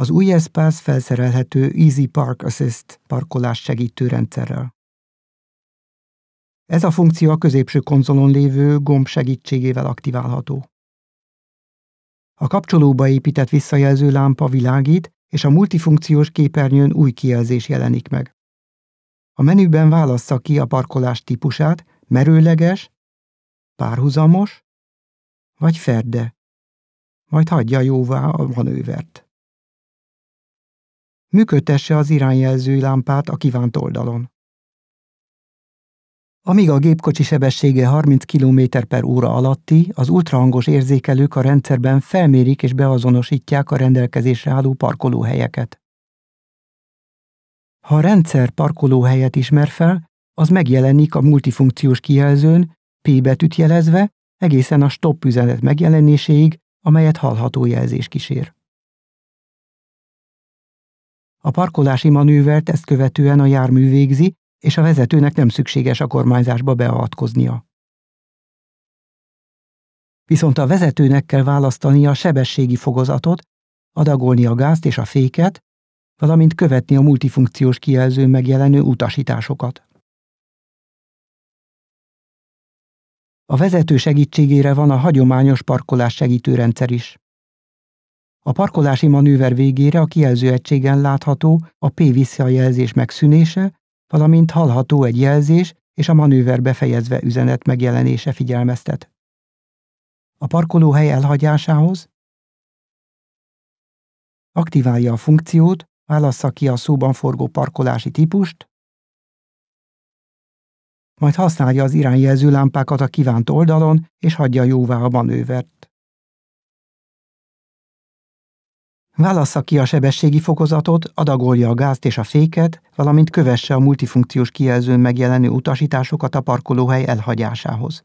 Az új eszpász felszerelhető Easy Park Assist parkolás segítő rendszerrel. Ez a funkció a középső konzolon lévő gomb segítségével aktiválható. A kapcsolóba épített visszajelző lámpa világít, és a multifunkciós képernyőn új kijelzés jelenik meg. A menüben válassza ki a parkolás típusát, merőleges, párhuzamos vagy ferde, majd hagyja jóvá a manővert működtesse az irányjelző lámpát a kívánt oldalon. Amíg a gépkocsi sebessége 30 km per óra alatti, az ultrahangos érzékelők a rendszerben felmérik és beazonosítják a rendelkezésre álló parkolóhelyeket. Ha a rendszer parkolóhelyet ismer fel, az megjelenik a multifunkciós kijelzőn, P betűt jelezve, egészen a stop üzenet megjelenéséig, amelyet hallható jelzés kísér. A parkolási manővert ezt követően a jármű végzi, és a vezetőnek nem szükséges a kormányzásba beavatkoznia. Viszont a vezetőnek kell választania a sebességi fogozatot, adagolni a gázt és a féket, valamint követni a multifunkciós kijelzőn megjelenő utasításokat. A vezető segítségére van a hagyományos parkolás segítőrendszer is. A parkolási manőver végére a kijelzőegységen látható a P visszajelzés megszűnése, valamint hallható egy jelzés és a manőver befejezve üzenet megjelenése figyelmeztet. A parkolóhely elhagyásához aktiválja a funkciót, válassza ki a szóban forgó parkolási típust, majd használja az irányjelző lámpákat a kívánt oldalon, és hagyja jóvá a manővert. Válassza ki a sebességi fokozatot, adagolja a gázt és a féket, valamint kövesse a multifunkciós kijelzőn megjelenő utasításokat a parkolóhely elhagyásához.